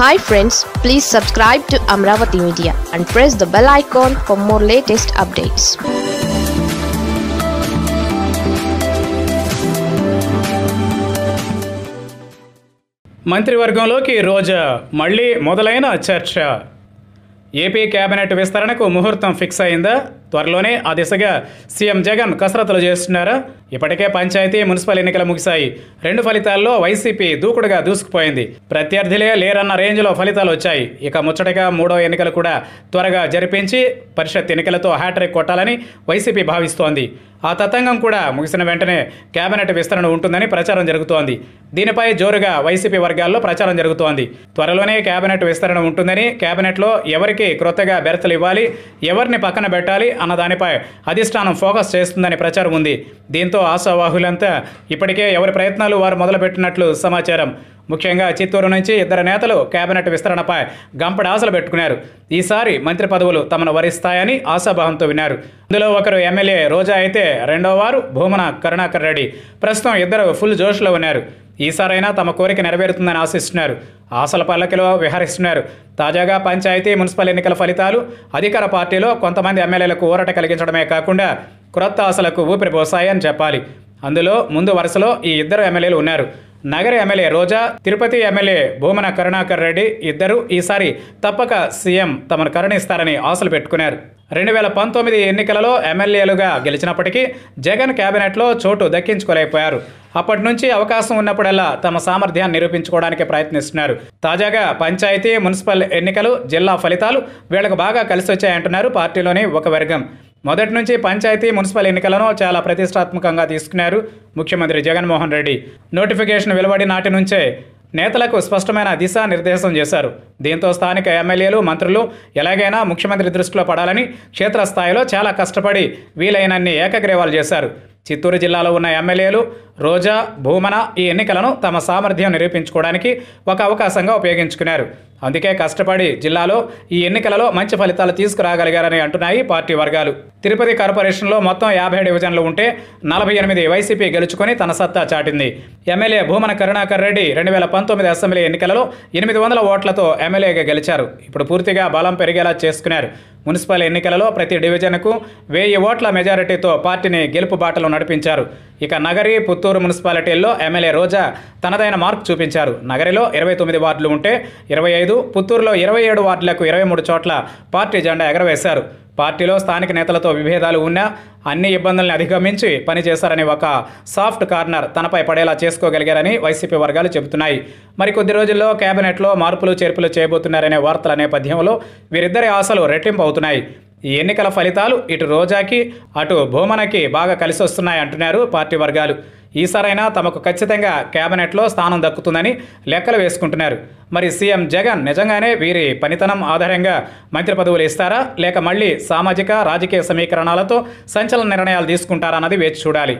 hi friends please subscribe to Amaravati media and press the bell icon for more latest updates మంత్రివర్గంలోకి రోజు మళ్ళీ మొదలైన చర్చ ఏపీ కేబినెట్ విస్తరణకు ముహూర్తం ఫిక్స్ అయిందా త్వరలోనే ఆ దిశగా సీఎం జగన్ కసరత్తులు చేస్తున్నారా ఇప్పటికే పంచాయతీ మున్సిపల్ ఎన్నికలు ముగిశాయి రెండు ఫలితాల్లో వైసీపీ దూకుడుగా దూసుకుపోయింది ప్రత్యర్థులే లేరన్న రేంజ్లో ఫలితాలు వచ్చాయి ఇక ముచ్చటగా మూడో ఎన్నికలు కూడా త్వరగా జరిపించి పరిషత్ ఎన్నికలతో హ్యాట్రిక్ కొట్టాలని వైసీపీ భావిస్తోంది ఆ తతంగం కూడా ముగిసిన వెంటనే కేబినెట్ విస్తరణ ఉంటుందని ప్రచారం జరుగుతోంది దీనిపై జోరుగా వైసీపీ వర్గాల్లో ప్రచారం జరుగుతోంది త్వరలోనే కేబినెట్ విస్తరణ ఉంటుందని కేబినెట్లో ఎవరికి క్రొత్తగా బెర్తలు ఇవ్వాలి ఎవరిని పక్కన పెట్టాలి అన్న దానిపై అధిష్టానం ఫోకస్ చేస్తుందని ప్రచారం ఉంది దీంతో దీంతో ఆశావాహులంతా ఇప్పటికే ఎవరి ప్రయత్నాలు వారు మొదలుపెట్టినట్లు సమాచారం ముఖ్యంగా చిత్తూరు నుంచి ఇద్దరు నేతలు కేబినెట్ విస్తరణపై గంపడ ఆశలు పెట్టుకున్నారు ఈసారి మంత్రి పదవులు తమను వరిస్తాయని ఆశాభావంతో విన్నారు అందులో ఒకరు ఎమ్మెల్యే రోజా అయితే రెండో వారు భూమన కరుణాకర్ రెడ్డి ప్రస్తుతం ఇద్దరు ఫుల్ జోష్లో ఉన్నారు ఈసారైనా తమ కోరిక నెరవేరుతుందని ఆశిస్తున్నారు ఆశల పల్లకిలో విహరిస్తున్నారు తాజాగా పంచాయతీ మున్సిపల్ ఎన్నికల ఫలితాలు అధికార పార్టీలో కొంతమంది ఎమ్మెల్యేలకు ఊరట కలిగించడమే కాకుండా క్రొత్త ఆశలకు ఊపిరి పోసాయని చెప్పాలి అందులో ముందు వరుసలో ఈ ఇద్దరు ఎమ్మెల్యేలు ఉన్నారు నగర ఎమ్మెల్యే రోజా తిరుపతి ఎమ్మెల్యే భూమన కరుణాకర్ రెడ్డి ఇద్దరు ఈసారి తప్పక సీఎం తమను కరుణిస్తారని ఆశలు పెట్టుకున్నారు రెండు వేల పంతొమ్మిది ఎన్నికలలో ఎమ్మెల్యేలుగా గెలిచినప్పటికీ జగన్ కేబినెట్లో చోటు దక్కించుకోలేకపోయారు అప్పటి నుంచి అవకాశం ఉన్నప్పుడల్లా తమ సామర్థ్యాన్ని నిరూపించుకోవడానికి ప్రయత్నిస్తున్నారు తాజాగా పంచాయతీ మున్సిపల్ ఎన్నికలు జిల్లా ఫలితాలు వీళ్లకు బాగా కలిసి వచ్చాయంటున్నారు పార్టీలోని ఒక వర్గం మొదటి నుంచి పంచాయతీ మున్సిపల్ ఎన్నికలను చాలా ప్రతిష్టాత్మకంగా తీసుకున్నారు ముఖ్యమంత్రి జగన్మోహన్ రెడ్డి నోటిఫికేషన్ వెలువడి నాటి నుంచే నేతలకు స్పష్టమైన దిశానిర్దేశం చేశారు దీంతో స్థానిక ఎమ్మెల్యేలు మంత్రులు ఎలాగైనా ముఖ్యమంత్రి దృష్టిలో పడాలని క్షేత్రస్థాయిలో చాలా కష్టపడి వీలైనన్ని ఏకగ్రీవాలు చేశారు చిత్తూరు జిల్లాలో ఉన్న ఎమ్మెల్యేలు రోజా భూమన ఈ ఎన్నికలను తమ సామర్థ్యం నిరూపించుకోవడానికి ఒక అవకాశంగా ఉపయోగించుకున్నారు అందుకే కష్టపడి జిల్లాలో ఈ ఎన్నికలలో మంచి ఫలితాలు తీసుకురాగలిగారని అంటున్నాయి పార్టీ వర్గాలు తిరుపతి కార్పొరేషన్లో మొత్తం యాభై డివిజన్లు ఉంటే నలభై ఎనిమిది వైసీపీ గెలుచుకొని తన సత్తా చాటింది ఎమ్మెల్యే భూమన కరుణాకర్ రెడ్డి రెండు వేల పంతొమ్మిది అసెంబ్లీ ఎన్నికలలో ఎనిమిది వందల ఓట్లతో ఎమ్మెల్యేగా గెలిచారు ఇప్పుడు పూర్తిగా బలం పెరిగేలా చేసుకున్నారు మున్సిపల్ ఎన్నికలలో ప్రతి డివిజన్కు వెయ్యి ఓట్ల మెజారిటీతో పార్టీని గెలుపు బాటలో నడిపించారు ఇక నగరి పుత్తూరు మున్సిపాలిటీల్లో ఎమ్మెల్యే రోజా తనదైన మార్క్ చూపించారు నగరిలో ఇరవై తొమ్మిది వార్డులు ఉంటే ఇరవై ఐదు పుత్తూరులో ఇరవై ఏడు వార్డులకు ఇరవై మూడు చోట్ల పార్టీ జెండా ఎగరవేశారు పార్టీలో స్థానిక నేతలతో విభేదాలు ఉన్నా అన్ని ఇబ్బందుల్ని అధిగమించి పనిచేశారని ఒక సాఫ్ట్ కార్నర్ తనపై పడేలా చేసుకోగలిగారని వైసీపీ వర్గాలు చెబుతున్నాయి మరి కొద్ది రోజుల్లో కేబినెట్లో మార్పులు చేర్పులు చేయబోతున్నారనే వార్తల నేపథ్యంలో వీరిద్దరి ఆశలు రెట్టింపు అవుతున్నాయి ఈ ఎన్నికల ఫలితాలు ఇటు రోజాకి అటు భూమనకి బాగా కలిసి వస్తున్నాయి అంటున్నారు పార్టీ వర్గాలు ఈసారైనా తమకు ఖచ్చితంగా కేబినెట్లో స్థానం దక్కుతుందని లెక్కలు వేసుకుంటున్నారు మరి సీఎం జగన్ నిజంగానే వీరి పనితనం ఆధారంగా మంత్రి పదవులు ఇస్తారా లేక మళ్ళీ సామాజిక రాజకీయ సమీకరణాలతో సంచలన నిర్ణయాలు తీసుకుంటారా అన్నది వేచి చూడాలి